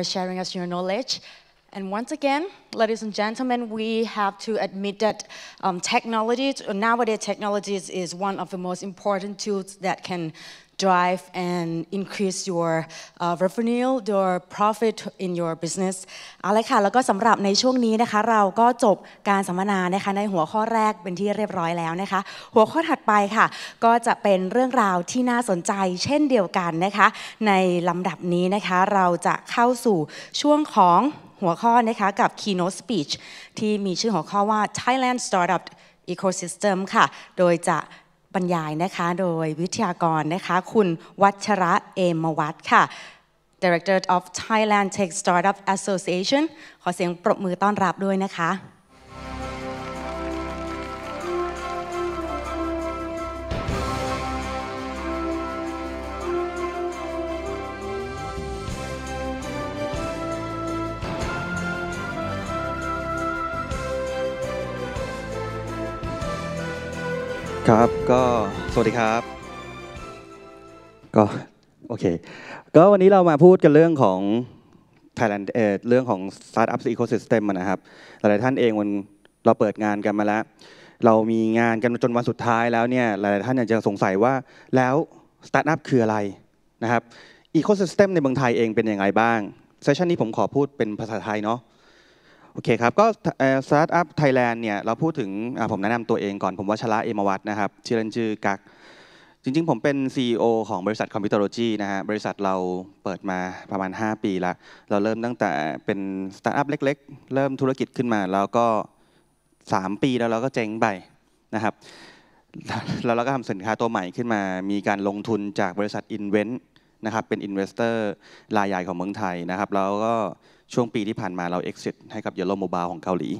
for sharing us your knowledge. And once again, ladies and gentlemen, we have to admit that um, technology, nowadays technology is one of the most important tools that can drive and increase your uh, revenue your profit in your business เอาละค่ะแล้วก็สำหรับในช่วงนี้นะคะเราก็จบการสัมมนานะคะในหัวข้อแรกเป็นที่เรียบร้อยแล้วนะคะ หัวข้อถัดไปค่ะ ก็จะเป็นเรื่องราวที่น่าสนใจ เช่นเดียวกันนะคะ ในลำดับนี้นะคะเราจะเข้าสู่ช่วงของหัวข้อนะคะกับ keynote speech ที่มีชื่อหัวข้อว่า Thailand Startup Ecosystem ค่ะ โดยจะบรรยายนะคะโดยวิทยากรนะคะ คุณวัชระเอมวัตค่ะ Director of Thailand Tech Startup Association ขอเสียงปรบมือต้อนรับด้วยนะคะครับ ก็ สวัสดีครับ ก็ โอเค ก็วันนี้เรามาพูดกันเรื่องของ Thailand เอ่อเรื่องของ Startup Ecosystem นะครับ หลายท่านเองวันเราเปิดงานกันมาแล้ว เรามีงานกันจนวันสุดท้ายแล้วเนี่ย หลายท่านอาจจะสงสัยว่าแล้ว Startup คืออะไรนะครับ Ecosystem ในเมืองไทยเองเป็นยังไงบ้าง เซสชันนี้ผมขอพูดเป็นภาษาไทยเนาะโอเคครับก็สตาร์ทอัพไทยแลนด์เนี่ยเราพูดถึงผมแนะนำตัวเองก่อนผมวัชระเอมวัตนะครับชื่อเล่นชื่อกักจริงๆผมเป็น CEO ของบริษัทคอมพิวเตอร์โลจีนะฮะบริษัทเราเปิดมาประมาณ 5 ปีละเราเริ่มตั้งแต่เป็นสตาร์ทอัพเล็กๆ เริ่มธุรกิจขึ้นมา แล้วก็ 3 ปีแล้วเราก็เจ๊งไปนะครับแล้วเราก็ทำสินค้าตัวใหม่ขึ้นมามีการลงทุนจากบริษัท Invent นะครับเป็นอินเวสเตอร์รายใหญ่ของเมืองไทยนะครับแล้วก็ช่วงปีที่ผ่านมาเรา exit ให้กับ Yellow Mobile ของเกาหลี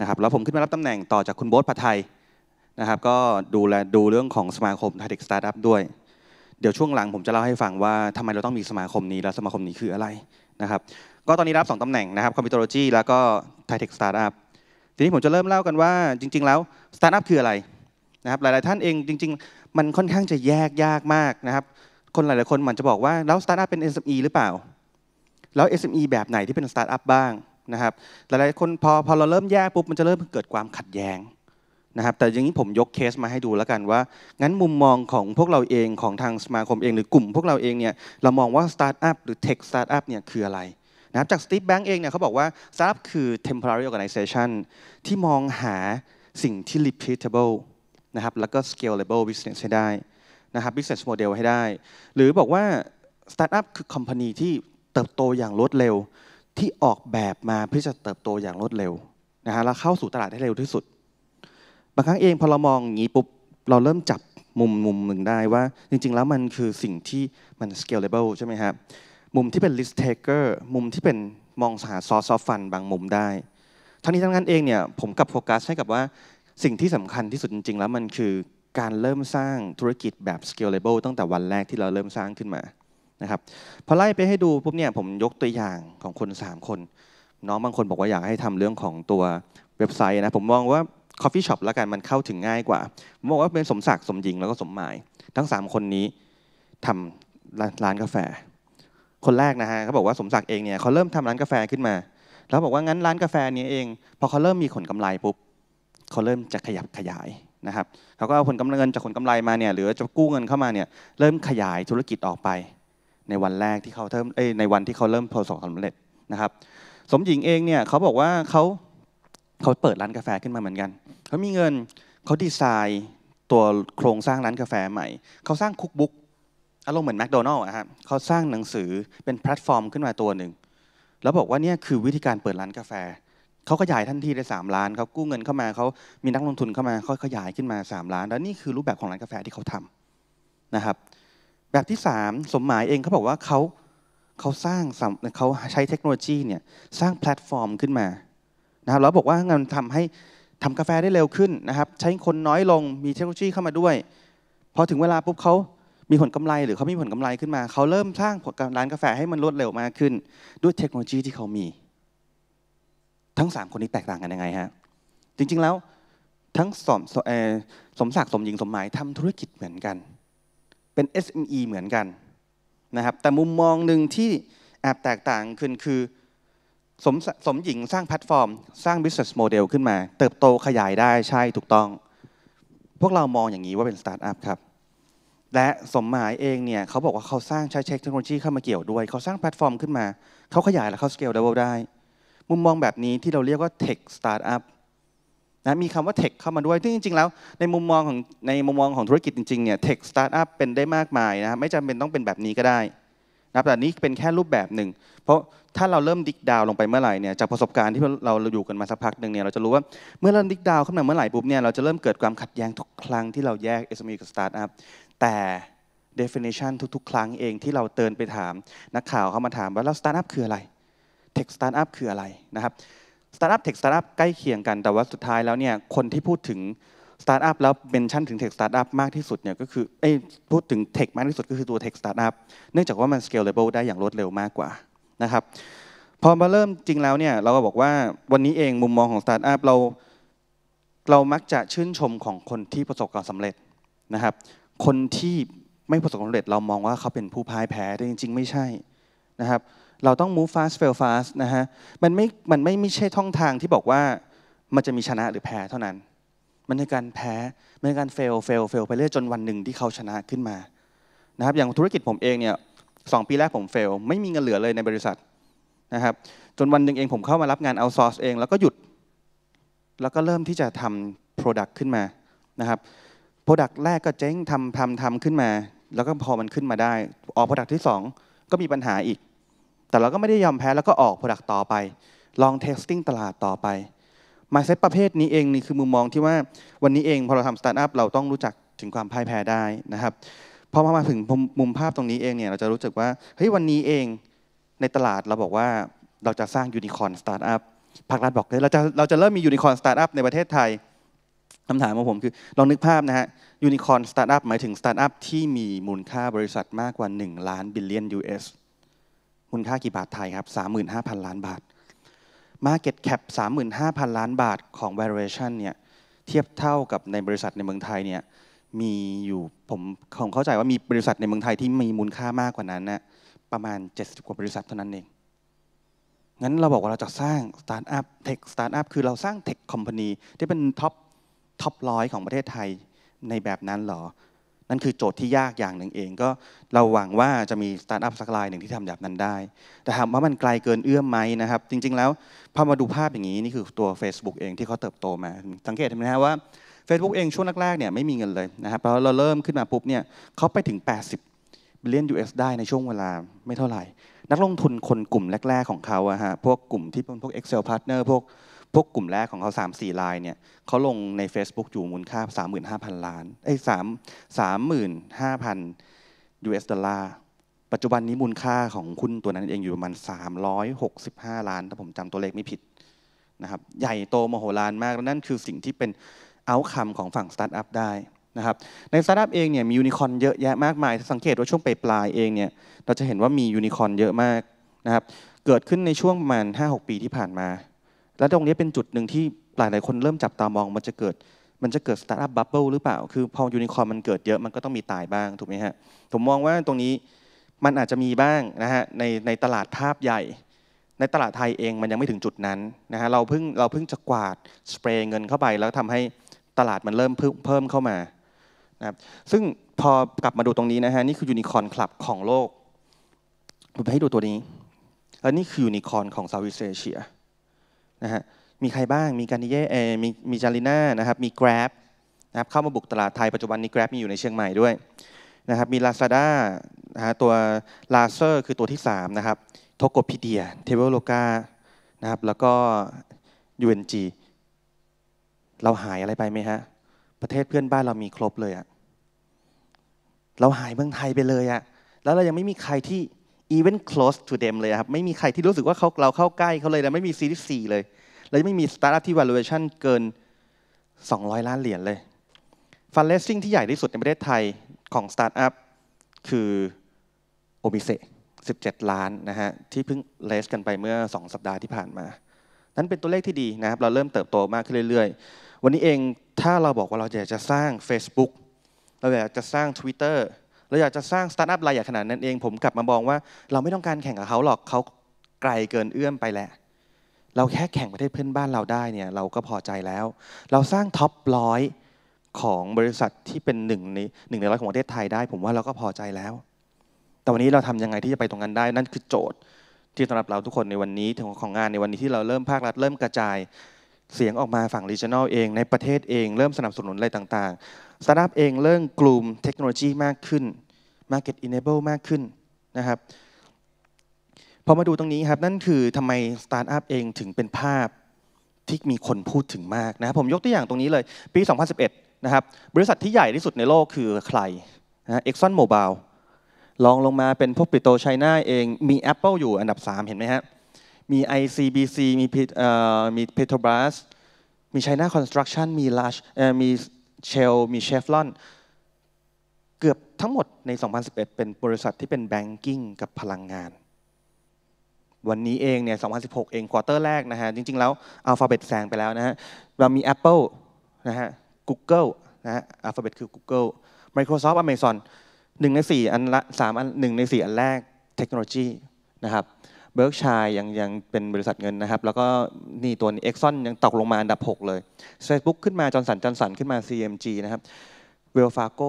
นะครับแล้วผมขึ้นมารับตำแหน่งต่อจากคุณโบ๊ทผัดไทยนะครับก็ดูแลดูเรื่องของสมาคมไทเทคสตาร์ทอัพด้วย เดี๋ยวช่วงหลังผมจะเล่าให้ฟังว่าทำไมเราต้องมีสมาคมนี้และสมาคมนี้คืออะไรนะครับก็ตอนนี้รับ2ตำแหน่งนะครับคอมพิวเตอร์โลจีแล้วก็ไทเทคสตาร์ทอัพทีนี้ผมจะเริ่มเล่ากันว่าจริง ๆ แล้วสตาร์ทอัพคืออะไรนะครับหลายๆท่านเองจริง ๆ มันค่อนข้างจะแยกยากมากนะครับคนหลาย ๆ คนมันจะบอกว่าแล้วสตาร์ทอัพเป็น SME หรือเปล่า แล้ว SME แบบไหนที่เป็นสตาร์ทอัพบ้างนะครับหลาย ๆ คนพอพอเราเริ่มแยกปุ๊บมันจะเริ่มเกิดความขัดแย้งนะครับแต่อย่างนี้ผมยกเคสมาให้ดูแล้วกันว่างั้นมุมมองของพวกเราเองของทางสมาคมเองหรือกลุ่มพวกเราเองเนี่ยเรามองว่าสตาร์ทอัพหรือเทคสตาร์ทอัพเนี่ยคืออะไรนะครับจากสตีฟแบงก์เองเนี่ยเขาบอกว่าสตาร์ทอัพคือ temporary organization ที่มองหาสิ่งที่ repeatable นะครับแล้วก็ scalable business ให้ได้นะครับ business model ให้ได้ หรือบอกว่า startup คือ company ที่เติบโตอย่างรวดเร็วที่ออกแบบมาเพื่อจะเติบโตอย่างรวดเร็วนะฮะแล้วเข้าสู่ตลาดได้เร็วที่สุดบางครั้งเองพอเรามองอย่างนี้ปุ๊บเราเริ่มจับมุมมุมหนึ่งได้ว่า จริง ๆ แล้วมันคือสิ่งที่มัน scalable ใช่ไหมครับมุมที่เป็น risk taker มุมที่เป็นมองหา source of fund บางมุมได้ทั้งนี้ทั้งนั้นเองเนี่ยผมกับโฟกัสให้กับว่าสิ่งที่สำคัญที่สุดจริงๆแล้วมันคือการเริ่มสร้างธุรกิจแบบ scalable ตั้งแต่วันแรกที่เราเริ่มสร้างขึ้นมานะครับพอไล่ไปให้ดูปุ๊บเนี่ยผมยกตัวอย่างของคน 3 คน น้องบางคนบอกว่าอยากให้ทำเรื่องของตัวเว็บไซต์นะผมมองว่า coffee shop แล้วกันมันเข้าถึงง่ายกว่าผมบอกว่าเป็นสมศักดิ์สมยิงแล้วก็สมหมาย ทั้ง 3 คนนี้ทำร้านกาแฟ คนแรกนะฮะเขาบอกว่าสมศักดิ์เองเนี่ยเขาเริ่มทำร้านกาแฟขึ้นมาแล้วบอกว่างั้นร้านกาแฟนี้เอง พอเขาเริ่มมีผลกำไรปุ๊บเขาเริ่มจะขยับขยายนะครับเขาก็เอาผลกำไรเงินจากผลกำไรมาเนี่ยหรือจะกู้เงินเข้ามาเนี่ยเริ่มขยายธุรกิจออกไป ในวันแรกที่เขาเริ่มในวันที่เขาเริ่มประสบความสำเร็จนะครับสมหญิงเองเนี่ยเขาบอกว่าเขาเขาเปิดร้านกาแฟขึ้นมาเหมือนกันเขามีเงินเขาดีไซน์ตัวโครงสร้างร้านกาแฟใหม่เขาสร้างคุกบุ๊กอารมณ์เหมือนแมคโดนัลล์อะครับเขาสร้างหนังสือเป็นแพลตฟอร์มขึ้นมาตัวหนึ่งแล้วบอกว่าเนี่ยคือวิธีการเปิดร้านกาแฟเขาขยายทันทีเลยสามล้านเขากู้เงินเข้ามาเขามีนักลงทุนเข้ามาเขาขยายขึ้นมาสามล้านแล้วนี่คือรูปแบบของร้านกาแฟที่เขาทำนะครับ แบบที่สามสมหมายเองเขาบอกว่าเขาเขาสร้างเขาใช้เทคโนโลยีเนี่ยสร้างแพลตฟอร์มขึ้นมานะครับแล้วบอกว่างานทำให้ทำกาแฟได้เร็วขึ้นนะครับใช้คนน้อยลงมีเทคโนโลยีเข้ามาด้วยพอถึงเวลาปุ๊บเขามีผลกำไรหรือเขามีผลกำไรขึ้นมาเขาเริ่มสร้างร้านกาแฟให้มันรวดเร็วมากขึ้น ด้วยเทคโนโลยีที่เขามีทั้งสามคนนี้แตกต่างกันยังไงฮะจริงๆแล้วทั้งสมสมศักดิ์สมหญิงสมหมายทำธุรกิจเหมือนกัน เป็น SME เหมือนกันนะครับแต่มุมมองหนึ่งที่แอบแตกต่างขึ้นคือสมสมหญิงสร้างแพลตฟอร์ม สร้าง business model ขึ้นมา เติบโตขยายได้ใช่ถูกต้อง พวกเรามองอย่างนี้ว่าเป็นสตาร์ทอัพครับและสมหมายเองเนี่ยเขาบอกว่าเขาสร้างใช้เทคโนโลยีเข้ามาเกี่ยวด้วย เขาสร้างแพลตฟอร์มขึ้นมาเขาขยายและเขาสเกลดับเบิลได้มุมมองแบบนี้ที่เราเรียกว่า Tech Startup นะมีคำว่า Tech เข้ามาด้วยที่จริงๆแล้ว ในมุมมองของในมุมมองของธุรกิจจริงๆเนี่ย Tech Startup เป็นได้มากมายนะไม่จำเป็นต้องเป็นแบบนี้ก็ได้นะแต่นี้เป็นแค่รูปแบบหนึ่งเพราะถ้าเราเริ่มดิกดาวลงไปเมื่อไหร่เนี่ยจากประสบการณ์ที่เราอยู่กันมาสักพักหนึ่งเนี่ยเราจะรู้ว่าเมื่อเริ่มดิกดาวขึ้นมาเมื่อไหร่ปุ๊บเนี่ยเราจะเริ่มเกิดความขัดแย้งทุกครั้งที่เราแยก SME กับ Startup แต่ definition ทุกๆ ครั้งเองที่เราเตือนไปถาม นักข่าวเข้ามาถามว่าแล้วาร์ทอัพคืออะไรทคสตาร์ทอัพคืออะไรนะครับสตาร์ทอัพเทคสตาร์ทอัพใกล้เคียงกันแต่ว่าสุดท้ายแล้วเนี่ยคนที่พูดถึงสตาร์ทอัพแล้วเมนชั่นถึงเทคสตาร์ทอัพมากที่สุดเนี่ยก็คือไอ้พูดถึงเทคมากที่สุดก็คือตัวเทคสตาร์ทอัพเนื่องจากว่ามันสเกลเลเบิลได้อย่างรวดเร็วมากกว่านะครับพอมาเริ่มจริงแล้วเนี่ยเราก็บอกว่าวันนี้เองมุมมองของสตาร์ทอัพเราเรามักจะชื่นชมของคนที่ประสบความสำเร็จนะครับ คนที่ไม่ประสบความสำเร็จเรามองว่าเขาเป็นผู้พ่ายแพ้แต่จริงๆไม่ใช่นะครับเราต้อง move fast fail fast นะฮะ มันไม่ มันไม่ไม่ใช่ท่องทางที่บอกว่ามันจะมีชนะหรือแพ้เท่านั้น มันคือการแพ้มันคือการ fail fail fail ไปเรื่อยจนวันหนึ่งที่เขาชนะขึ้นมา นะครับ อย่างธุรกิจผมเองเนี่ยสองปีแรกผม fail ไม่มีเงินเหลือเลยในบริษัทนะครับ จนวันหนึ่งเองผมเข้ามารับงานเอาซอร์สเอง แล้วก็หยุด แล้วก็เริ่มที่จะทำ Product ขึ้นมา นะครับ Product แรกก็เจ๊งทำทำทำขึ้นมา แล้วก็พอมันขึ้นมาได้ ออก Product ที่2 ก็มีปัญหาอีกแต่เราก็ไม่ได้ยอมแพ้แล้วก็ออกผลักต่อไปลองเทสติ้งตลาดต่อไปมาเซ s ตประเภทนี้เองนี่คือมุมมองที่ว่าวันนี้เอง พอเราทำสตาร์ทอัพเราต้องรู้จักถึงความพ่ายแพ้ได้นะครับพอมาถึงมุมภาพตรงนี้เองเนี่ยเราจะรู้สึกว่าเฮ้ยวันนี้เองในตลาดเราบอกว่าเราจะสร้างยูนิคอนสตาร์ทอัพภาครัฐบอกเลยเราจะเราจะเริ่มมียูนิคอนสตาร์ทอัพในประเทศไทยคำถามของผมคือลองนึกภาพนะฮะยูนิคอนสตาร์ทอัพหมายถึงสตาร์ทอัพที่มีมูลค่าบริษัทมากกว่า 1 ล้านบิลเลียน US เูลค่ากี่บาทไทยครับ35,000 ล้านบาท Market Cap 35,000 ล้านบาทของ valuation เนี่ย เทียบเท่ากับในบริษัทในเมืองไทยเนี่ย มีอยู่ผมผมเข้าใจว่ามีบริษัทในเมืองไทยที่มีมูลค่ามากกว่านั้นนะประมาณ70กว่าบริษัทเท่านั้นเอง งั้นเราบอกว่าเราจะสร้างสตาร์ทอัพเทคสตาร์ทอัพคือเราสร้างเทคคอมพานีที่เป็นท็อปท็อปร้อยของประเทศไทยในแบบนั้นหรอนั่นคือโจทย์ที่ยากอย่างหนึ่งเอง ก็เราหวังว่าจะมีสตาร์ทอัพสักรายหนึ่งที่ทำแบบนั้นได้แต่ถามว่ามันไกลเกินเอื้อมไหมนะครับจริงๆแล้วพอมาดูภาพอย่างนี้นี่คือตัว Facebook เองที่เขาเติบโตมาสังเกตเห็นไหมฮะว่า Facebook เองช่วงแรกๆเนี่ยไม่มีเงินเลยนะครับพอเราเริ่มขึ้นมาปุ๊บเนี่ยเขาไปถึง80บิลเลียนอสได้ในช่วงเวลาไม่เท่าไหร่ นักลงทุนคนกลุ่มแรกๆของเขาอะฮะพวกกลุ่มที่เป็นพวก Excel Partner พวกพวกกลุ่มแรกของเขา 3 4ลายเนี่ยเขาลงใน Facebook อยู่มูลค่า 35,000 ล้านไอ้สสาามมมหื่นห้าพันดอลลาร์ปัจจุบันนี้มูลค่าของคุณตัวนั้นเองอยู่ประมาณ365 ล้าน ถ้าผมจำตัวเลขไม่ผิดนะครับใหญ่โตมโหฬารมากนั่นคือสิ่งที่เป็นเอาคำของฝั่งสตาร์ทอัพได้นะครับในสตาร์ทอัพเองเนี่ยมียูนิคอนเยอะแยะมากมาย สังเกตว่าช่วงปลายเองเนี่ยเราจะเห็นว่ามียูนิคอนเยอะมากนะครับเกิดขึ้นในช่วงประมาณ5-6 ปีที่ผ่านมาและตรงนี้เป็นจุดหนึ่งที่หลาย ๆ คนเริ่มจับตามองมันจะเกิดมันจะเกิดสตาร์ทอัพบับเบิลหรือเปล่าคือพอยูนิคอร์มันเกิดเยอะมันก็ต้องมีตายบ้างถูกไหมฮะผมมองว่าตรงนี้มันอาจจะมีบ้างนะฮะในในตลาดภาพใหญ่ ในตลาดไทยเองมันยังไม่ถึงจุดนั้นนะฮะเราเพิ่งเราเพิ่งจะกวาดสเปรย์เงินเข้าไป แล้วทำให้ตลาดมันเริ่มเพิ่มเข้ามานะครับซึ่งพอกลับมาดูตรงนี้นะฮะนี่คือยูนิคอร์นคลับของโลกผมให้ดูตัวนี้แล้วนี่คือยูนิคอร์นของเซาท์อีสเอเชียนะฮะมีใครบ้าง มีการิเย่เอมีมีจาริน่านะครับ มี Grab นะครับเข้ามาบุกตลาดไทยปัจจุบันนี้ Grab มีอยู่ในเชียงใหม่ด้วยนะครับ มี Lazada นะฮะตัว l a อ e r คือตัวที่3นะครับ t o k o p e d i a t e b l e l o g a นะครับแล้วก็ UNG เราหายอะไรไปไหมฮะประเทศเพื่อนบ้านเรามีครบเลยอะเราหายเมืองไทยไปเลยอะแล้วเรายังไม่มีใครที่ even close to them เลยครับไม่มีใครที่รู้สึกว่าเขาเราเข้าใกล้เขาเลยนะไม่มีซีรีส์4เลยและไม่มีสตาร์ทอัพที่ valuation เกิน 200 ล้านเหรียญเลย fundraising ที่ใหญ่ที่สุดในประเทศไทยของสตาร์ทอัพคือโอมิเซ17 ล้านนะฮะที่เพิ่งเลสกันไปเมื่อ 2 สัปดาห์ที่ผ่านมา นั้นเป็นตัวเลขที่ดีนะครับเราเริ่มเติบโตมากขึ้นเรื่อย ๆ วันนี้เองถ้าเราบอกว่าเราอยากจะสร้าง Facebook เราอยากจะสร้าง Twitter เราอยากจะสร้างสตาร์ทอัพรายใหญ่ขนาดนั้นเอง ผมกลับมาบองว่า เราไม่ต้องการแข่งกับเขาหรอกเขาไกลเกินเอื้อมไปแล้วเราแค่แข่งประเทศเพื่อนบ้านเราได้เนี่ยเราก็พอใจแล้ว เราสร้างท็อปร้อยของบริษัทที่เป็นหนึ่งในหนึ่งในร้อยของประเทศไทยได้ ผมว่าเราก็พอใจแล้ว แต่วันนี้เราทำยังไงที่จะไปตรงนั้นได้ นั่นคือโจทย์ที่สำหรับเราทุกคนในวันนี้ของงานในวันนี้ที่เราเริ่มภาครัฐเริ่มกระจายเสียงออกมาฝั่ง regional เอง ในประเทศเองเริ่มสนับสนุนอะไรต่างๆสตาร์ทอัพเองเริ่มกลุ่มเทคโนโลยีมากขึ้น Market Enable มากขึ้นนะครับพอมาดูตรงนี้ครับนั่นคือทำไมสตาร์ทอัพเองถึงเป็นภาพที่มีคนพูดถึงมากนะครับผมยกตัวอย่างตรงนี้เลยปี 2011นะครับบริษัทที่ใหญ่ที่สุดในโลกคือใครนะเอ็กซอนโมบิลลองลงมาเป็นพวกปิโตไชน่าเองมี Apple อยู่อันดับ 3 เห็นไหมฮะมี ICBC มีมี Petrobras มี China Construction มี Large มี Shell มี Chevron ทั้งหมดใน 2011 เป็นบริษัทที่เป็นแบงกิ้งกับพลังงาน วันนี้เองเนี่ย2016 เองควอเตอร์แรกนะฮะ จริงๆแล้วอัลฟาเบตแซงไปแล้วนะฮะ เรามี Apple นะฮะ Google นะฮะอัลฟาเบตคือ Google Microsoft Amazon หนึ่งในสี่อันละสามอันหนึ่งในสี่อันแรกเทคโนโลยีนะครับเบิร์กชัยยังยังเป็นบริษัทเงินนะครับ แล้วก็นี่ตัวนี้เอ็กซอนยังตกลงมาอันดับ 6 เลย Facebook ขึ้นมา จอร์นสันจอร์นสันขึ้นมา CMG นะครับเวลฟาโก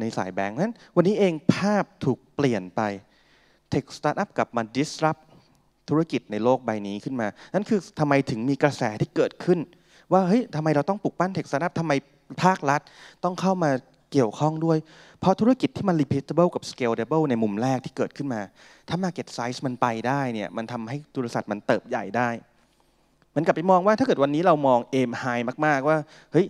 ในสายแบงค์นั้น วันนี้เองภาพถูกเปลี่ยนไปเทคสตาร์ทอัพกลับมา disrupt ธุรกิจในโลกใบนี้ขึ้นมานั่นคือทำไมถึงมีกระแสที่เกิดขึ้น ว่าเฮ้ยทำไมเราต้องปลุกปั้นเทคสตาร์ทอัพทำไมภาครัฐ ต้องเข้ามาเกี่ยวข้องด้วยเพราะธุรกิจที่มัน repeatable กับ scalable ในมุมแรกที่เกิดขึ้นมา ถ้า market size มันไปได้เนี่ยมันทำให้ธุรกิจมันเติบใหญ่ได้มันกลับไปมองว่าถ้าเกิดวันนี้เรามอง aim high มาก ๆว่าเฮ้ย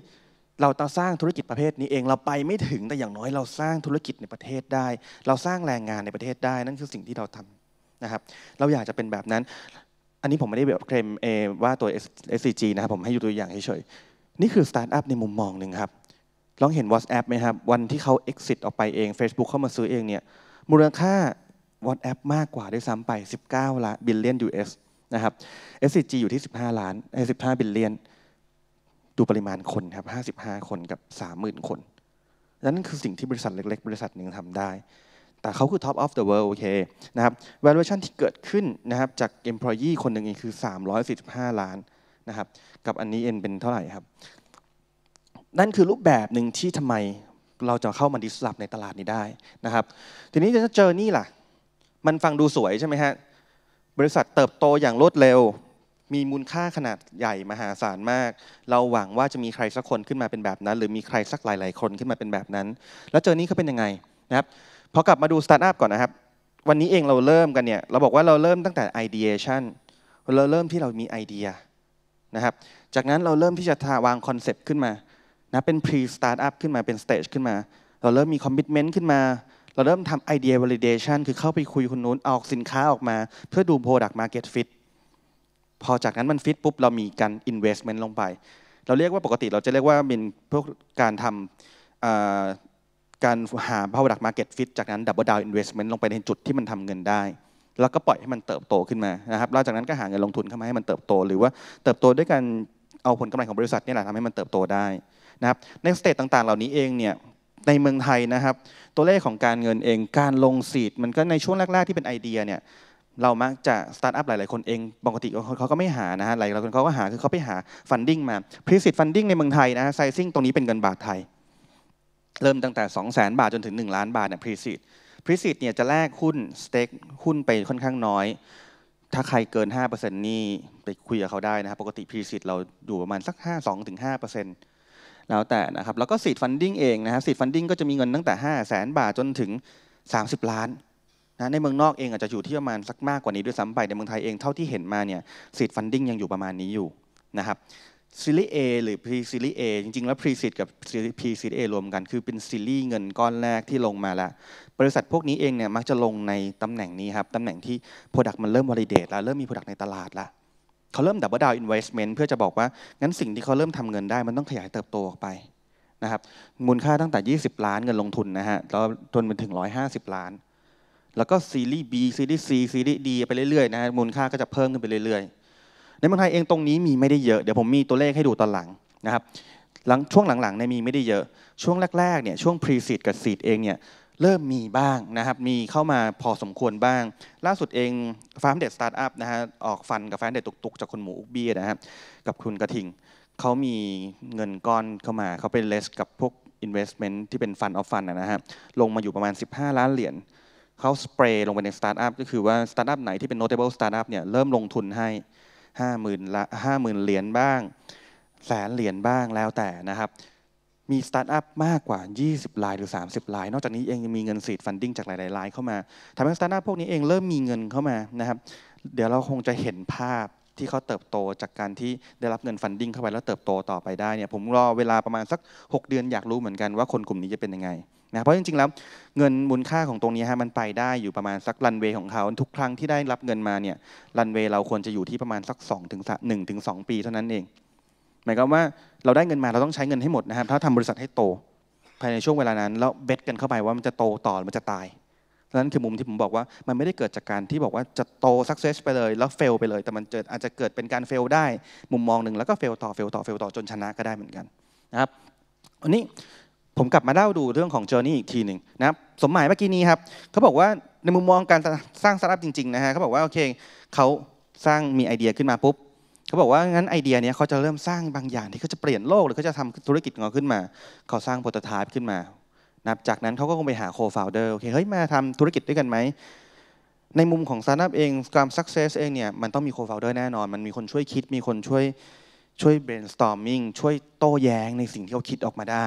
เราต้องสร้างธุรกิจประเภทนี้เองเราไปไม่ถึงแต่อย่างน้อยเราสร้างธุรกิจในประเทศได้ เราสร้างแรงงานในประเทศได้นั่นคือสิ่งที่เราทำนะครับเราอยากจะเป็นแบบนั้น อันนี้ผมไม่ได้แบบเคลมเอว่าตัว SCG นะครับผมให้ดูตัวอย่างเฉยๆนี่คือสตาร์ทอัพในมุมมองหนึ่งครับลองเห็น WhatsApp ไหมครับวันที่เขา exit ออกไปเอง Facebook เข้ามาซื้อเองเนี่ยมูลค่า WhatsApp มากกว่าด้วยซ้ำไป19ล้านบิลเลียน US นะครับ SCG อยู่ที่ 15ล้านไอ้15 บิลเลียนูปริมาณคนครับ55 คนกับ30,000 คน นั่นคือสิ่งที่บริษัทเล็กๆบริษัทหนึ่งทำได้ แต่เขาคือ top of the world โอเคนะครับ valuation ที่เกิดขึ้นนะครับจาก employee คนหนึ่งคือ 345 ล้านนะครับกับอันนี้เอ็นเป็นเท่าไหร่ครับนั่นคือรูปแบบหนึ่งที่ทำไมเราจะเข้ามาดิสลอฟในตลาดนี้ได้นะครับ ทีนี้จะเจอนี่ล่ะมันฟังดูสวยใช่ไหมฮะบริษัทเติบโตอย่างรวดเร็วมีมูลค่าขนาดใหญ่มหาศาลมาก เราหวังว่าจะมีใครสักคนขึ้นมาเป็นแบบนั้น หรือมีใครสักหลายๆคนขึ้นมาเป็นแบบนั้น แล้วเจอนี้เขาเป็นยังไงนะครับ พอกลับมาดูสตาร์ทอัพก่อนนะครับ วันนี้เองเราเริ่มกันเนี่ย เราบอกว่าเราเริ่มตั้งแต่ไอเดียชันเราเริ่มที่เรามีไอเดียนะครับ จากนั้นเราเริ่มที่จะวางคอนเซปต์ขึ้นมานะ เป็นพรีสตาร์ทอัพขึ้นมา เป็นสเตจขึ้นมา เราเริ่มมีคอมมิชเมนต์ขึ้นมา เราเริ่มทำไอเดียวอลิเดชันคือเข้าไปคุยคนนู้นออกสินค้าออกมา เพื่อดู product market fit พอจากนั้นมันฟิตปุ๊บเรามีการ investment ลงไป เราเรียกว่าปกติเราจะเรียกว่าเป็นพวกการทำการหา product market fit จากนั้น double down investment ลงไปในจุดที่มันทำเงินได้ แล้วก็ปล่อยให้มันเติบโตขึ้นมานะครับแล้วจากนั้นก็หาเงินลงทุนเข้ามาให้มันเติบโต หรือว่าเติบโตด้วยการเอาผลกำไรของบริษัทนี่แหละทำให้มันเติบโตได้นะครับในสเตจต่างๆเหล่านี้เองเนี่ยในเมืองไทยนะครับ ตัวเลขของการเงินเองการลงสีดมันก็ในช่วงแรกๆที่เป็นไอเดียเนี่ยเรามักจะสตาร์ทอัพหลาย ๆ คนเอง ปกติเขาก็ไม่หานะฮะ หลายคนเขาก็หา คือเขาไปหาฟันดิ้งมาพรีสิตฟันดิ้งในเมืองไทยนะฮะไซซิ่งตรงนี้เป็นเงินบาทไทย เริ่มตั้งแต่ 2 0 0แสนบาทจนถึง 1 ล้านบาทเนี่ยพรีสิตพรีสิตเนี่ยจะแลกหุ้นสเต็กหุ้นไปค่อนข้างน้อย ถ้าใครเกิน 5%นี่ไปคุยกับเขาได้นะครับปกติพรีสิตเราอยู่ประมาณสัก 5 2-5%แล้วแต่นะครับ แล้วก็สีดฟันดิ้งเองนะฮะสีดฟันดิ้งก็จะมีเงินตั้งแต่ 5 0 0แสนบาทจนถึง 30 ล้านนะในเมืองนอกเองอาจจะอยู่ที่ประมาณสักมากกว่านี้ด้วยซ้ำไปในเมืองไทยเองเท่าที่เห็นมาเนี่ยสิทธิ์ฟันดิ้งยังอยู่ประมาณนี้อยู่นะครับซีรีส์ A หรือพรีซีรีส์ A จริง ๆ แล้วพรีซีดกับพรีซีดเรวมกันคือเป็นซีรีส์เงินก้อนแรกที่ลงมาแล้วบริษัทพวกนี้เองเนี่ยมักจะลงในตำแหน่งนี้ครับตำแหน่งที่โปรดักต์มันเริ่มวอลิเดตแล้วเริ่มมีโปรดักต์ในตลาดแล้วเขาเริ่มดับเบิลดาวน์อินเวสเมนต์เพื่อจะบอกว่างั้นสิ่งที่เขาเริ่มทำเงินได้ มันต้องขยายเติบโตออกไปนะครับมูลค่าตั้งแต่ 20ล้านเงินลงทุนนะฮะแล้วจนไปถึง 150ล้านแล้วก็ซีรีส์ B ซีรีส์ C ซีรีส์ D ไปเรื่อยๆนะฮะมูลค่าก็จะเพิ่มขึ้นไปเรื่อยๆ ในเมืองไทยเองตรงนี้มีไม่ได้เยอะ เดี๋ยวผมมีตัวเลขให้ดูตอนหลังนะครับหลังช่วงหลังๆในมีไม่ได้เยอะ ช่วงแรกๆเนี่ยช่วงพรีซีดกับซีดเองเนี่ยเริ่มมีบ้างนะครับ มีเข้ามาพอสมควรบ้าง ล่าสุดเองฟาร์มเด็ดสตาร์ทอัพนะฮะออกฟันกับแฟนมเด็ดตุกๆจากคุณหมูอุกเบียนะครับกับคุณกระทิงเขามีเงินก้อนเข้ามาเขาเป็นเลสกับพวก investment ที่เป็นฟันออฟฟันนะฮะลงมาอยู่ประมาณ 15 ล้านเหรียญเขาสเปรย์ลงไปในสตาร์ทอัพก็คือว่าสตาร์ทอัพไหนที่เป็น notable าร์ทอัพเนี่ยเริ่มลงทุนให้ 50,000ละ50,000เหรียญบ้างแสนเหรียญบ้างแล้วแต่นะครับ มีสตาร์ทอัพมากกว่า 20ราย หรือ 30ราย นอกจากนี้เองยังมีเงินสีดฟันดิ้งจากหลายๆลายเข้ามาทำให้สตาร์ทอัพพวกนี้เองเริ่มมีเงินเข้ามานะครับ เดี๋ยวเราคงจะเห็นภาพที่เขาเติบโตจากการที่ได้รับเงินฟันดิ้งเข้าไปแล้วเติบโตต่อไปได้เนี่ยผมรอเวลาประมาณสัก 6 เดือนอยากรู้เหมือนกันว่าคนกลุ่มนี้จะเป็นยังไงนะเพราะจริงๆแล้ว เงินมูลค่าของตรงนี้ฮะมันไปได้อยู่ประมาณสักรันเวย์ของเขาทุกครั้งที่ได้รับเงินมาเนี่ยรันเวย์เราควรจะอยู่ที่ประมาณสัก2ถึงหถึงสปี เท่านั้นเอง หมายความว่าเราได้เงินมาเราต้องใช้เงินให้หมดนะครับ ถ้าทำบริษัทให้โตภายในช่วงเวลานั้นแล้วเบ็ดกันเข้าไปว่ามันจะโตต่อหรือมันจะตายนั่นคือมุมที่ผมบอกว่ามันไม่ได้เกิดจากการที่บอกว่าจะโตสักเซสไปเลยแล้วเฟลไปเลย แต่มันเกิดอาจจะเกิดเป็นการเฟลได้มุมมองหนึ่งแล้วก็เฟลต่อเฟลต่อเฟลต่อจนชนะก็ได้เหมือนกันนะครับวันนี้ผมกลับมาเล่าดูเรื่องของเจอร์นี่อีกทีหนึ่งนะครับสมหมายเมื่อกี้นี้ครับเขาบอกว่าในมุมมองการสร้างสตาร์ทอัพจริง ๆนะฮะเขาบอกว่าโอเคเขาสร้างมีไอเดียขึ้นมาปุ๊บเขาบอกว่างั้นไอเดียนี้เขาจะเริ่มสร้างบางอย่างที่เขาจะเปลี่ยนโลกหรือเขาจะทำธุรกิจของเขาขึ้นมาเขาสร้างโปรโตไทป์ขึ้นมานะจากนั้นเขาก็คงไปหาโคฟาวเดอร์โอเคเฮ้ยมาทำธุรกิจด้วยกันไหมในมุมของสตาร์ทอัพเองความสักเซสเองเนี่ยมันต้องมีโคฟาวเดอร์แน่นอนมันมีคนช่วยคิดมีคนช่วยช่วย brainstorming ช่วยโต้แย้งในสิ่งที่เขาคิดออกมาได้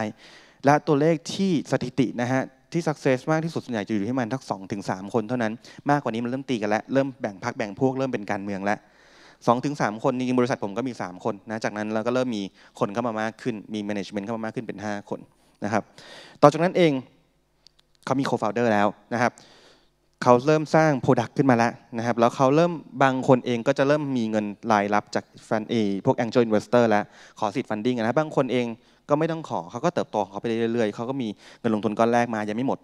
และตัวเลขที่สถิตินะฮะที่สักเซสมากที่สุดส่วนใหญ่จะอยู่ที่มันทักสองถึงสามคนเท่านั้น มากกว่านี้มันเริ่มตีกันแล้วเริ่มแบ่งพักแบ่งพวกเริ่มเป็นการเมืองแล้วสองถึงสามคนจริงบริษัทผมก็มี3คนนะจากนั้นเราก็เริ่มมีคนเข้ามามากขึ้นมี management เข้ามามากขึ้นเป็น 5 คนนะครับ ต่อจากนั้นเองเขามีโคฟาวเดอร์แล้วนะครับเขาเริ่มสร้างโปรดักต์ขึ้นมาแล้วนะครับ แล้วเขาเริ่มบางคนเองก็จะเริ่มมีเงินรายรับจากฟันเอพวก Angel Investor แล้วขอสิทธิ์ฟันดิ้งนะครับ บางคนเองก็ไม่ต้องขอเขาก็เติบโตของเขาไปเรื่อย ๆ เขาก็มีเงินลงทุนก้อนแรกมา ยังไม่หมด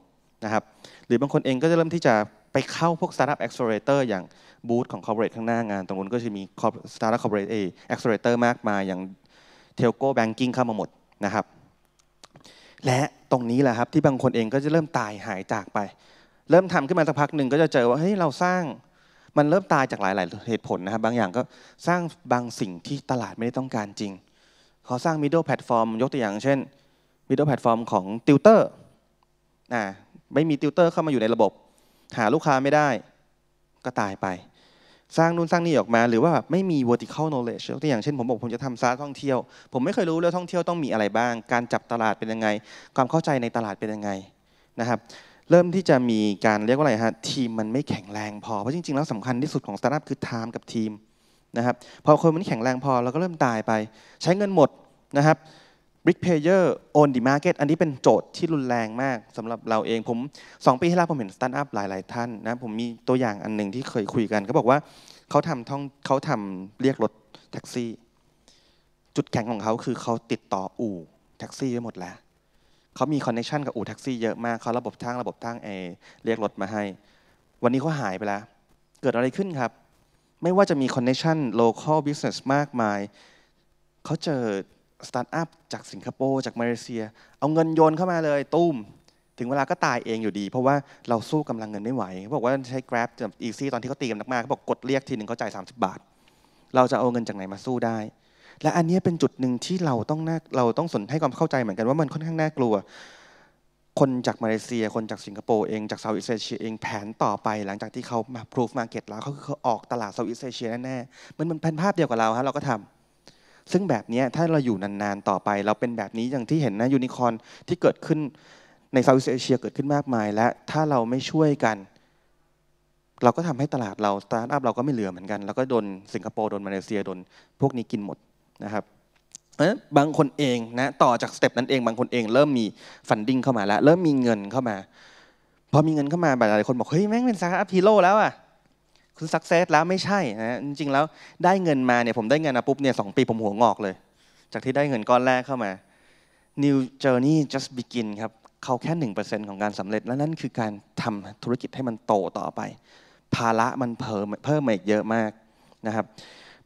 นะครับ หรือบางคนเองก็จะเริ่มที่จะไปเข้าพวก Startup Accelerator อย่างบูธของ Corporate ข้างหน้างาน ตรงนู้นก็จะมี Startup c o r p o r a อ e A Accelerator มากมายอย่าง Telco Banking เข้ามาหมดนะครับและตรงนี้แหละครับที่บางคนเองก็จะเริ่มตายหายจากไป เริ่มทำขึ้นมาสักพักหนึ่งก็จะเจอว่าเฮ้ยเราสร้าง มันเริ่มตายจากหลายๆ เหตุผลนะครับ บางอย่างก็สร้างบางสิ่งที่ตลาดไม่ได้ต้องการจริงเขาสร้างมิดเดิลแพลตฟอร์มยกตัวอย่างเช่นมิดเดิลแพลตฟอร์มของติวเตอร์นะไม่มีติวเตอร์ เข้ามาอยู่ในระบบ หาลูกค้าไม่ได้ก็ตายไปสร้างนู่นสร้างนี่ออกมา หรือว่าแบบไม่มี vertical knowledge ตัวอย่างเช่นผมบอกผมจะทำซาท่องเที่ยว ผมไม่เคยรู้เลยท่องเที่ยวต้องมีอะไรบ้าง การจับตลาดเป็นยังไง ความเข้าใจในตลาดเป็นยังไงนะครับ เริ่มที่จะมีการเรียกว่าอะไรฮะทีมมันไม่แข็งแรงพอเพราะจริงๆแล้วสำคัญที่สุดของสตาร์ทอัพคือไทม์กับทีมนะครับพอคนมันแข็งแรงพอเราก็เริ่มตายไป ใช้เงินหมดนะครับบ b เพเยอร์โอนด t มาร์เก็ตอันนี้เป็นโจทย์ที่รุนแรงมากสำหรับเราเองผม2ปีที่แล้วผมเห็นสตาร์ทอัพหลายๆท่านนะ ผมมีตัวอย่างอันหนึ่งที่เคยคุยกันเขาบอกว่าเขาทำท่องเขาทำเรียกรถแท็กซี่ จุดแข็งของเขาคือเขาติดต่ออู่แท็กซี่ไว้หมดแล้วเขามีคอนเนคชันกับอู่แท็กซี่เยอะมากเขาระบบทางระบบทางเอเรียกรถมาให้ วันนี้เขาหายไปแล้วเกิดอะไรขึ้นครับ ไม่ว่าจะมีคอนเนคชันโลเคอลบิสเนสมากมายเขาเจอสตาร์ทอัพจากสิงคโปร์จากมาเลเซีย เอาเงินโยนเข้ามาเลยตุ้ม ถึงเวลาก็ตายเองอยู่ดี เพราะว่าเราสู้กำลังเงินไม่ไหวเขาบอกว่าใช้ Grab แบบอีซี่ตอนที่เขาตีกันมากๆเขาบอกกดเรียกทีหนึ่งเขาจ่าย30 บาท เราจะเอาเงินจากไหนมาสู้ได้ และอันนี้เป็นจุดหนึ่งที่เราต้องเราต้องสนให้ความเข้าใจเหมือนกันว่ามันค่อนข้างน่ากลัว คนจากมาเลเซียคนจากสิงคโปร์เองจากเซาท์อีสเอเชียเองแผนต่อไป หลังจากที่เขามาพรูฟมาเก็ตแล้วเขาคือเขาออกตลาดเซาท์อีสเอเชียแน่ๆมันเป็นภาพเดียวกับเราฮะเราก็ทำซึ่งแบบนี้ถ้าเราอยู่นานๆต่อไป เราเป็นแบบนี้อย่างที่เห็นนะยูนิคอนที่เกิดขึ้นในเซาท์อีสเอเชียเกิดขึ้นมากมายและถ้าเราไม่ช่วยกัน เราก็ทำให้ตลาดเราสตาร์ทอัพเราก็ไม่เหลือเหมือนกัน แล้วก็โดนสิงคโปร์โดนมาเลเซียโดนพวกนี้กินหมดนะครับบางคนเองนะต่อจากสเต็ปนั้นเอง บางคนเองเริ่มมีฟันดิ้งเข้ามาแล้ว เริ่มมีเงินเข้ามาพอมีเงินเข้ามาหลายคนบอกเฮ้ยแม่งเป็นสตาร์ทอัพฮีโร่แล้วอะคือสักเซสแล้วไม่ใช่นะจริงๆ แล้วได้เงินมาเนี่ยผมได้เงินมาปุ๊บเนี่ยสองปีผมหัวงอกเลย จากที่ได้เงินก้อนแรกเข้ามา New Journey just begin ครับเขาแค่1%ของการสำเร็จและนั่นคือการทำธุรกิจให้มันโตต่อไป ภาระมันเพิ่มเพิ่มมาอีกเยอะมากนะครับ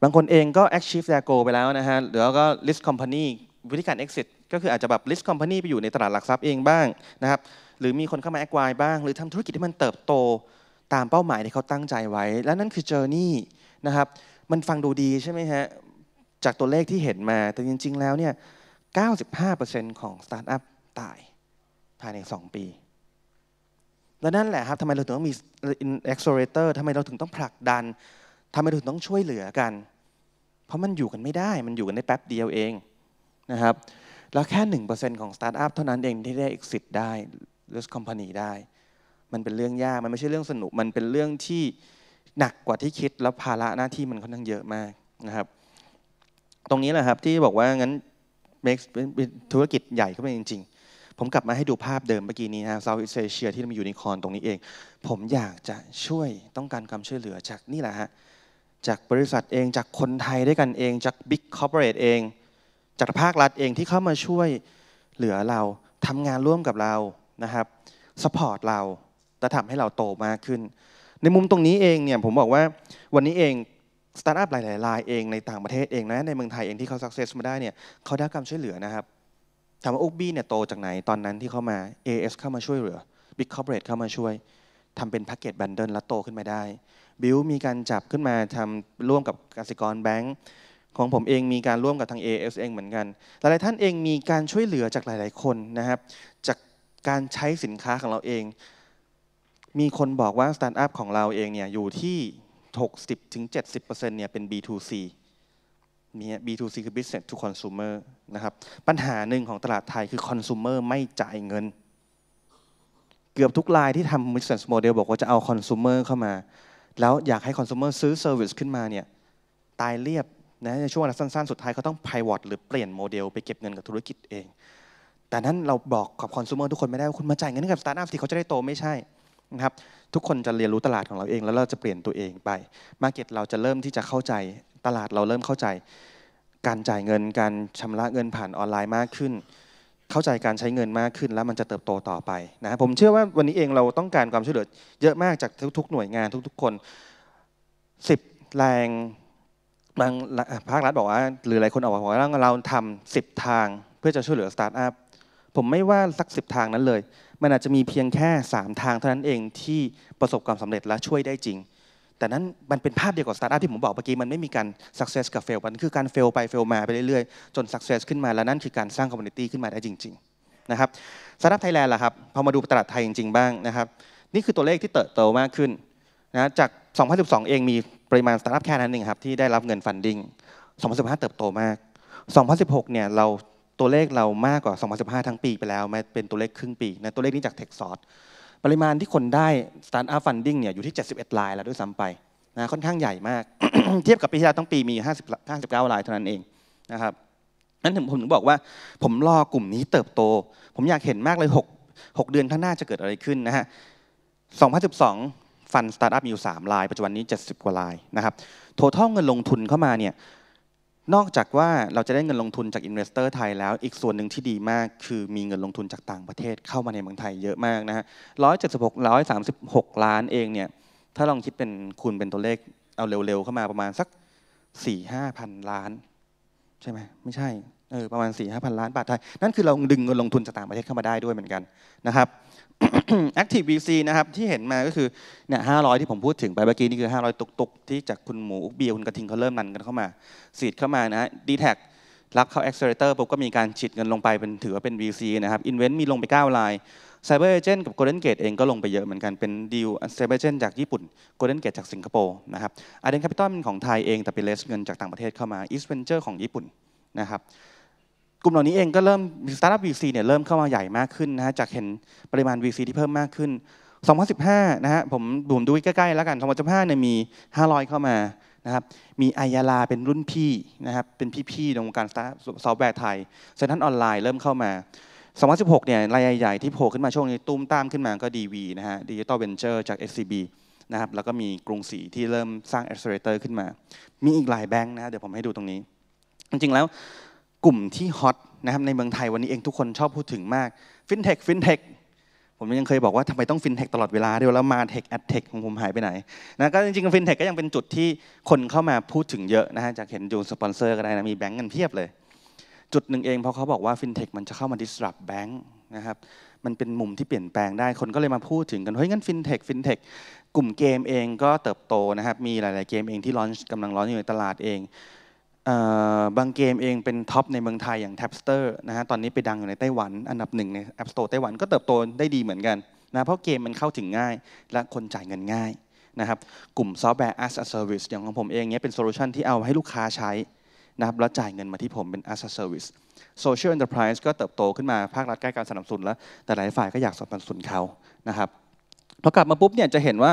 บางคนเองก็ achieve their goal ไปแล้วนะฮะหรือก็ list company วิธีการ exit ก็คืออาจจะแบบ list company ไปอยู่ในตลาดหลักทรัพย์เองบ้างนะครับหรือมีคนเข้ามา acquire บ้างหรือทำธุรกิจที่มันเติบโตตามเป้าหมายที่เขาตั้งใจไว้ และนั่นคือเจอร์นี่นะครับ มันฟังดูดีใช่ไหมฮะจากตัวเลขที่เห็นมา แต่จริงๆ แล้วเนี่ย95%ของสตาร์ทอัพตายภายใน2ปีและนั่นแหละครับทำไมเราถึงต้องมี accelerator ทำไมเราถึงต้องผลักดันทำไมเราถึงต้องช่วยเหลือกัน เพราะมันอยู่กันไม่ได้ มันอยู่กันได้แป๊บเดียวเองนะครับแล้วแค่1%ของสตาร์ทอัพเท่านั้นเองที่ได้ exit ได้หรือ company ได้มันเป็นเรื่องยาก มันไม่ใช่เรื่องสนุก มันเป็นเรื่องที่หนักกว่าที่คิด แล้วภาระหน้าที่มันค่อนข้างเยอะมากนะครับ ตรงนี้แหละครับที่บอกว่างั้นเป็นธุรกิจใหญ่ขึ้น็นจริง ๆ ผมกลับมาให้ดูภาพเดิมเมื่อกี้นี้นะ South e a s เ a ียที่มันอยู่ในคอนตรงนี้เอง ผมอยากจะช่วย ต้องการความช่วยเหลือจากนี่แหละฮะ จากบริษัทเอง จากคนไทยด้วยกันเอง จากบิ๊กคอร์ปอเรทเอง จากภาครัฐเองที่เข้ามาช่วยเหลือเราทำงานร่วมกับเรา นะครับสปอร์ตเราและทำให้เราโตมากขึ้น ในมุมตรงนี้เองเนี่ยผมบอกว่าวันนี้เองสตาร์ทอัพหลายๆรายเองในต่างประเทศเองนะในเมืองไทยเองที่เขาสักเซสมาได้เนี่ยเขาได้การช่วยเหลือนะครับถามว่าอุกบี้เนี่ยโตจากไหนตอนนั้นที่เข้ามา AS เข้ามาช่วยเหลือ Big Corporate เข้ามาช่วยทำเป็นแพ็กเกจบันเดิลแล้วโตขึ้นมาได้บิลมีการจับขึ้นมาทำร่วมกับกสิกรแบงก์ของผมเองมีการร่วมกับทาง AS เองเหมือนกันหลายท่านเองมีการช่วยเหลือจากหลาย ๆคนนะครับ จากการใช้สินค้าของเราเองมีคนบอกว่า สตาร์ทอัพของเราเองเนี่ยอยู่ที่ 60-70%เนี่ยเป็น B2C มี B2C คือ business to consumer นะครับปัญหาหนึ่งของตลาดไทยคือ consumer ไม่จ่ายเงิน เกือบทุกรายที่ทำ business model บอกว่าจะเอา consumer เข้ามา แล้วอยากให้ consumer ซื้อ service ขึ้นมาเนี่ยตายเรียบนะในช่วงเวลาสั้น ๆ สุดท้ายเขาต้อง pivot หรือเปลี่ยนโมเดลไปเก็บเงินกับธุรกิจเอง แต่นั้นเราบอกกับ consumer ทุกคนไม่ได้ว่าคุณมาจ่ายเงินกับาร์ทอัพสิเขาจะได้โตไม่ใช่นะครับทุกคนจะเรียนรู้ตลาดของเราเองแล้วเราจะเปลี่ยนตัวเองไปมาเก็ตเราจะเริ่มที่จะเข้าใจตลาดเราเริ่มเข้าใจ การจ่ายเงินการชำระเงินผ่านออนไลน์มากขึ้น เข้าใจการใช้เงินมากขึ้นแล้วมันจะเติบโตต่อไปนะผมเชื่อว่าวันนี้เองเราต้องการความช่วยเหลือเยอะมากจากทุกๆหน่วยงานทุกๆคน10แรงบางภาครัฐบอกว่าหรือหลายคนออกมาบอกว่าเราทำสิบทางเพื่อจะช่วยเหลือสตาร์ทอัพผมไม่ว่าสักสิบทางนั้นเลยมันอาจจะมีเพียงแค่ 3 ทางเท่านั้นเองที่ประสบความสำเร็จและช่วยได้จริง แต่นั้นมันเป็นภาพเดียวกับสตาร์ทอัพที่ผมบอกเมื่อกี้มันไม่มีการ success กับ fail มันคือการ fail ไป fail มาไปเรื่อยๆจน success ขึ้นมา แล้วนั่นคือการสร้าง community ขึ้นมาได้จริงๆนะครับสตาร์ทอัพไทยแลนด์ล่ะครับพอมาดูตลาดไทยจริงๆบ้างนะครับนี่คือตัวเลขที่เติบโตมากขึ้นนะจาก 2012 เองมีปริมาณสตาร์ทอัพแค่นั้นเองครับที่ได้รับเงินฟันดิ้ง2015 เติบโตมาก 2016 เนี่ยเราตัวเลขเรามากกว่า 2015 ทั้งปีไปแล้วแม้เป็นตัวเลขครึ่งปีนะตัวเลขนี้จาก t e คซอร์ c ปริมาณที่คนได้ Startup Funding เนี่ยอยู่ที่ 71ลายแล้วด้วยซ้ำไปนะค่อนข้างใหญ่มากเทียบกับปีที่แล้วทั้งปีมี50 59ลายเท่านั้นเองนะครับนั้นผมถึงบอกว่าผมรอกลุ่มนี้เติบโต ผมอยากเห็นมากเลย6 6เดือนข้างหน้าจะเกิดอะไรขึ้นนะฮะ 2012 ฟันสตาร์ทอัพมีอยู่3ลาย ปัจจุบันนี้ 70 กว่าลายนะครับทั้งเงินลงทุนเข้ามาเนี่ยนอกจากว่าเราจะได้เงินลงทุนจากอินเวสเตอร์ไทยแล้วอีกส่วนหนึ่งที่ดีมากคือมีเงินลงทุนจากต่างประเทศเข้ามาในเมืองไทยเยอะมากนะฮะร้อยเจ็ดสิบหกร้อยสามสิบหกล้านเองเนี่ยถ้าลองคิดเป็นคูณเป็นตัวเลขเอาเร็วๆเข้ามาประมาณสักสี่ห้าพันล้าน ใช่ไหมไม่ใช่เออประมาณ4ี่ห้าพันล้านบาทไทยนั่นคือเราดึงเงินลงทุนจากต่างประเทศเข้ามาได้ด้วยเหมือนกันนะครับ Active VC นะครับที่เห็นมาก็คือเนี่ยห้าร้อยที่ผมพูดถึงไปเมื่อกี้นี่คือห้าร้อยตุกตุกที่จากคุณหมูเบียคุณกระทิงเขาเริ่มนันกันเข้ามาสีดเข้ามานะดีแท็กรับเข้า Accelerator ปุ๊บก็มีการฉีดเงินลงไปเป็นถือว่าเป็น VC นะครับ Invent มีลงไป9ลาย Cyber Agent กับ Golden Gate เองก็ลงไปเยอะเหมือนกันเป็นดีล Cyber Agent จากญี่ปุ่น Golden Gate จากสิงคโปร์นะครับ a d e n Capital เป็นของไทยเองแต่เป็นเลสเงินจากต่างประเทศเข้ามา East Venture ของญี่ปุ่นนะครับลุ่มเหล่านี้เองก็เริ่มสตาร์ทอัพ VC เนี่ยเริ่มเข้ามาใหญ่มากขึ้นนะฮะจากเห็นปริมาณ VC ที่เพิ่มมากขึ้น2015นะฮะผมูมดูใกล้ ๆ แล้วกัน2015เนี่ยมี500เข้ามานะครับมีไอยาลาเป็นรุ่นพี่นะครับเป็นพี่ๆในวงการซอฟต์แวร์ไทยเซ็นทรัลออนไลน์เริ่มเข้ามา 2016เนี่ยรายใหญ่ๆ ที่โผล่ขึ้นมาช่วงนี้ตุ้มตามขึ้นมาก็ดีวีนะฮะดิจิตอลเวนเจอร์จาก SCB นะครับแล้วก็มีกรุงศรีที่เริ่มสร้าง a c c e เลเตอร์ขึ้นมา มีอีกหลายแบงค์นะ เดี๋ยวผมให้ดูตรงนี้ จริงๆแล้วกลุ่มที่ฮอตนะครับในเมืองไทยวันนี้เองทุกคนชอบพูดถึงมากฟินเทคฟินเทคผมยังเคยบอกว่าทำไมต้องฟินเทคตลอดเวลาเดียวแล้วมาเทคแอดเทคของผมหายไปไหนนะก็จริงๆฟินเทคก็ยังเป็นจุดที่คนเข้ามาพูดถึงเยอะนะฮะจากเห็นดูสปอนเซอร์ก็ได้นะมีแบงก์กันเพียบเลยจุดหนึ่งเองเพราะเขาบอกว่าฟินเทคมันจะเข้ามา disrupt แบงก์นะครับมันเป็นมุมที่เปลี่ยนแปลงได้คนก็เลยมาพูดถึงกันเฮ้ยงั้นฟินเทคฟินเทคกลุ่มเกมเองก็เติบโตนะครับมีหลายๆเกมเองที่ลอนกำลังลอนอยู่ในตลาดเองบางเกมเองเป็นท็อปในเมืองไทยอย่าง t a p s t e r นะฮะตอนนี้ไปดังอยู่ในไต้หวัน อันดับหนึ่งใน App Store ไต้หวันก็เติบโตได้ดีเหมือนกันนะเพราะเกมมันเข้าถึงง่ายและคนจ่ายเงินง่ายนะครับกลุ่มซอฟต์แวร์ as a service อย่างของผมเองเนี้ยเป็นโซลูชันที่เอาให้ลูกค้าใช้นะครับแล้วจ่ายเงินมาที่ผมเป็น as a service social enterprise ก็เติบโตขึ้นมาภาครัฐใกล้การสนับสนุนแล้วแต่หลายฝ่ายก็อยากสนับสนุนเขานะครับพอกลับมาปุ๊บเนี่ยจะเห็นว่า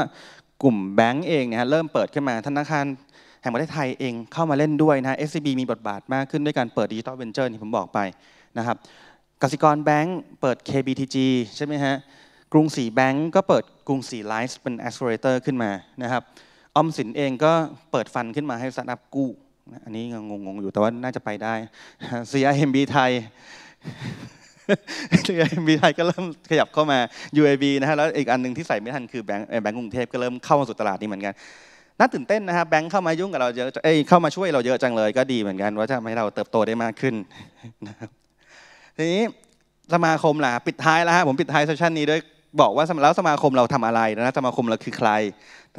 กลุ่มแบงก์เองนะฮะเริ่มเปิดขึ้นมาธนาคารแห่งประเทศไทยเองเข้ามาเล่นด้วยนะฮะ SCB มีบทบาทมากขึ้นด้วยการเปิดดิจิตอลเวนเจอร์ที่ผมบอกไปนะครับกสิกรแบงก์เปิด KBTG ใช่ไหมฮะกรุงศรีแบงก์ก็เปิดกรุงศรีไลฟ์เป็นแอสโซเรเตอร์ขึ้นมานะครับออมสินเองก็เปิดฟันขึ้นมาให้สตาร์ทอัพกู้อันนี้งงๆ อยู่แต่ว่าน่าจะไปได้ CIMB ไทยมีไทยก็เริ่มขยับเข้ามา UAB นะฮะ แล้วอีกอันหนึ่งที่ใส่ไม่ทันคือแบงค์แบงก์กรุงเทพก็เริ่มเข้ามาสู่ตลาดนี้เหมือนกัน น่าตื่นเต้นนะครับแบงค์เข้ามายุ่งกับเราเยอะ เอ้ย เข้ามาช่วยเราเยอะจังเลยก็ดีเหมือนกัน ว่าจะทำให้เราเติบโตได้มากขึ้นนะครับทีนี้สมาคมล่ะ ปิดท้ายแล้วฮะ ผมปิดท้ายเซสชันนี้ด้วยบอกว่าแล้วสมาคมเราทำอะไรนะสมาคมเราคือใคร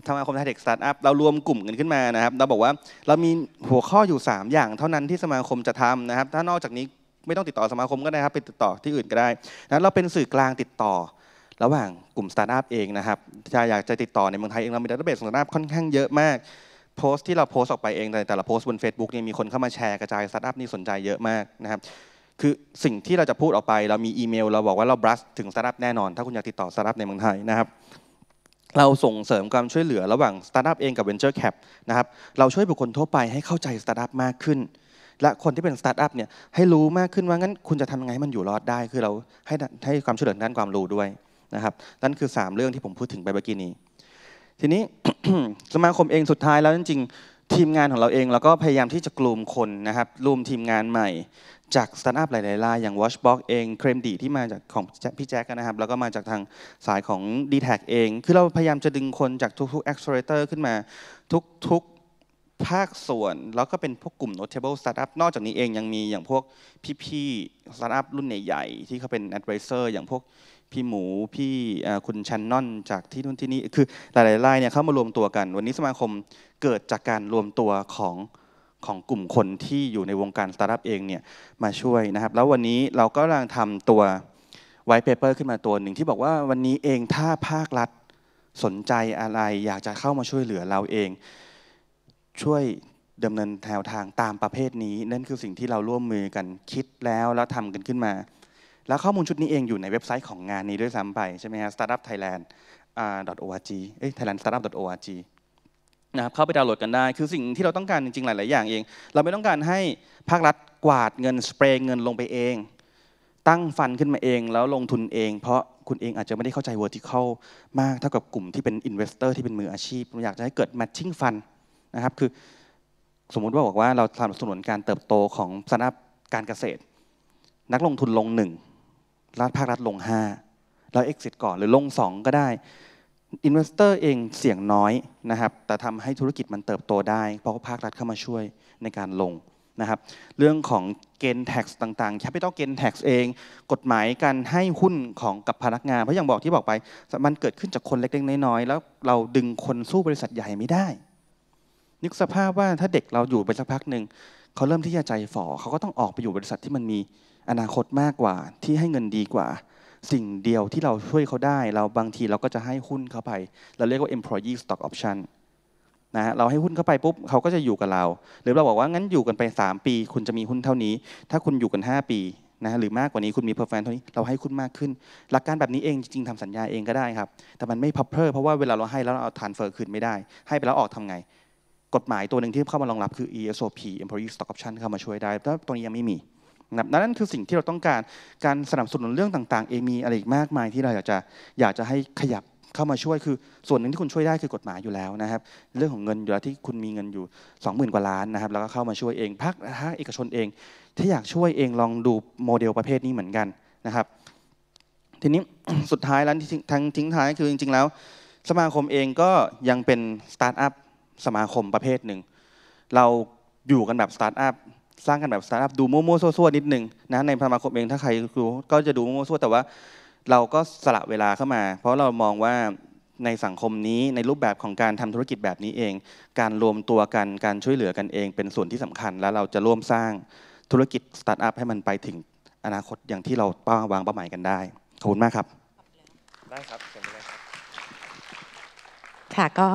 สมาคมไทยเด็กสตาร์ทอัพเรารวมกลุ่มกันขึ้นมานะครับเราบอกว่าเรามีหัวข้ออยู่3อย่าง เท่านั้นที่สมาคมจะทำนะครับ ถ้านอกจากนี้ไม่ต้องติดต่อสมาคมก็ได้ครับไปติดต่อที่อื่นก็ได้นะเราเป็นสื่อกลางติดต่อ ระหว่างกลุ่มสตาร์ทอัพเองนะครับถ้าอยากจะติดต่อในเมืองไทยเองเรามีดัตเตอร์เบสของสตาร์ทอัพค่อนข้างเยอะมาก โพสต์ที่เราโพสต์ออกไปเองแต่แต่ละโพสต์บน Facebook เนี่ยมีคนเข้ามาแชร์กระจายสตาร์ทอัพนี่สนใจเยอะมากนะครับคือสิ่งที่เราจะพูดออกไป เรามีอีเมล เราบอกว่าเราบรัสถึงสตาร์ทอัพแน่นอน ถ้าคุณอยากติดต่อสตาร์ทอัพในเมืองไทยนะครับเราส่งเสริมความช่วยเหลือ ระหว่างสตาร์ทอัพเองกับเวนเจอร์แคปนะครับเราช่วยบุคคลทั่วไปให้เข้าใจสตาร์ทอัพมากขึ้นและคนที่เป็นสตาร์ทอัพเนี่ยให้รู้มากขึ้นว่างั้นคุณจะทำยังไงให้มันอยู่รอดได้ คือเราให้ให้ความช่วยเหลือด้านความรู้ด้วยนะครับนั่นคือ 3 เรื่องที่ผมพูดถึงไปเมื่อกี้นี้ ทีนี้สมาคมเองสุดท้ายแล้วจริงๆทีมงานของเราเองเราก็พยายามที่จะกลุ่มคนนะครับรวมทีมงานใหม่จากสตาร์ทอัพหลายๆรายอย่าง Watchbox เองเครมดีที่มาจากของพี่แจ็คนะครับแล้วก็มาจากทางสายของ d t แทเอง คือเราพยายามจะดึงคนจากทุกๆ Accelerator ขึ้นมาทุกๆภาคส่วนแล้วก็เป็นพวกกลุ่ม notable startup นอกจากนี้เองยังมีอย่างพวกพี่ๆ startup รุ่นใหญ่ๆที่เขาเป็น advisor อย่างพวกพี่หมูพี่คุณชันนอนจากที่นู่นที่นี่คือหลายๆรายเนี่ยเข้ามารวมตัวกัน วันนี้สมาคมเกิดจากการรวมตัวของของกลุ่มคนที่อยู่ในวงการสตาร์ทอัพเองเนี่ยมาช่วยนะครับ แล้ววันนี้เราก็กำลังทำตัวไวท์เพเปอร์ขึ้นมาตัวหนึ่งที่บอกว่าวันนี้เองถ้าภาครัฐสนใจอะไรอยากจะเข้ามาช่วยเหลือเราเองช่วยดำเนินแนวทางตามประเภทนี้นั่นคือสิ่งที่เราร่วมมือกันคิดแล้วแล้วทำกันขึ้นมาแล้วข้อมูลชุดนี้เองอยู่ในเว็บไซต์ของงานนี้ด้วยซ้ำไปใช่ไหมฮะ startup thailand .org เอ้ย thailand startup .org นะครับเข้าไปดาวน์โหลดกันได้คือสิ่งที่เราต้องการจริง ๆหลาย ๆ อย่างเอง เราไม่ต้องการให้ภาครัฐกวาดเงินสเปรย์เงินลงไปเอง ตั้งฟันขึ้นมาเอง แล้วลงทุนเอง เพราะคุณเองอาจจะไม่ได้เข้าใจ vertical มากเท่ากับกลุ่มที่เป็น investor ที่เป็นมืออาชีพอยากจะให้เกิด matching fund นะครับ คือสมมุติว่าบอกว่าเราสนับสนุนการเติบโตของสนับการเกษตร นักลงทุนลงหนึ่งรัฐภาครัฐลงห้าเราเอ็กซิสก่อนหรือลงสองก็ได้อินเวสเตอร์เองเสี่ยงน้อยนะครับแต่ทำให้ธุรกิจมันเติบโตได้เพราะภาครัฐเข้ามาช่วยในการลงนะครับเรื่องของเกณฑ์แท็กต่างๆ Capital ณฑ์แท็กเองกฎหมายการให้หุ้นของกับพนักงาน เพราะอย่างบอกที่บอกไปมันเกิดขึ้นจากคนเล็กๆ น้อยๆแล้วเราดึงคนสู้บริษัทใหญ่ไม่ได้นึกสภาพว่าถ้าเด็กเราอยู่ไปสักพักหนึ่งเขาเริ่มที่จะใจฝ่อเขาก็ต้องออกไปอยู่บริษัทที่มันมีอนาคตมากกว่า ที่ให้เงินดีกว่า สิ่งเดียวที่เราช่วยเขาได้ เราบางทีเราก็จะให้หุ้นเขาไปเราเรียกว่า employee stock option นะเราให้หุ้นเข้าไปปุ๊บเขาก็จะอยู่กับเราหรือเราบอกว่างั้นอยู่กันไป 3 ปี คุณจะมีหุ้นเท่านี้ถ้าคุณอยู่กัน 5 ปีนะหรือมากกว่านี้คุณมีเพอร์ฟอเท่านี้เราให้คุณมากขึ้นหลักการแบบนี้เองจริงๆทำสัญญาเองก็ได้ครับแต่มันไม่พับเพิ่เพราะว่าเวลาเราให้แล้วเราเอาทานเฟอร์คืนไม่ได้ ให้ไปแล้วออกทำไงกฎหมายตัวหนึ่งที่เข้ามารองรับคือ ESOP Employee Stock Option เข้ามาช่วยได้ แต่ตรงนี้ยังไม่มีนะครับนั่นคือสิ่งที่เราต้องการการสนับสนุนเรื่องต่างๆเองมีอะไรอีกมากมายที่เราอยากจะอยากจะให้ขยับเข้ามาช่วย คือส่วนหนึ่งที่คุณช่วยได้คือกฎหมายอยู่แล้วนะครับ เรื่องของเงินอยู่แล้วที่คุณมีเงินอยู่20,000กว่าล้านนะครับ แล้วก็เข้ามาช่วยเองภาคาเอกชนเอง ถ้าอยากช่วยเองลองดูโมเดลประเภทนี้เหมือนกันนะครับ ทีนี้สุดท้ายแล้วทั้งทิ้งท้ายคือจริง ๆ แล้วสมาคมเองก็ยังเป็นสตาร์ทอัพสมาคมประเภทหนึ่งเราอยู่กันแบบสตาร์ทอัพสร้างกันแบบสตาร์ทอัพดูมั่วๆซั่วๆนิดนึงนะในสมาคมเองถ้าใครรู้ก็จะดูมั่วๆซั่วแต่ว่าเราก็สละเวลาเข้ามา เพราะเรามองว่าในสังคมนี้ในรูปแบบของการทำธุรกิจแบบนี้เอง การรวมตัวกันการช่วยเหลือกันเองเป็นส่วนที่สำคัญ แล้วเราจะร่วมสร้างธุรกิจสตาร์ทอัพให้มันไปถึงอนาคตอย่างที่เราป้าวางเป้าหมายกันได้ขอบคุณมากครับได้ครับ ค่ะก็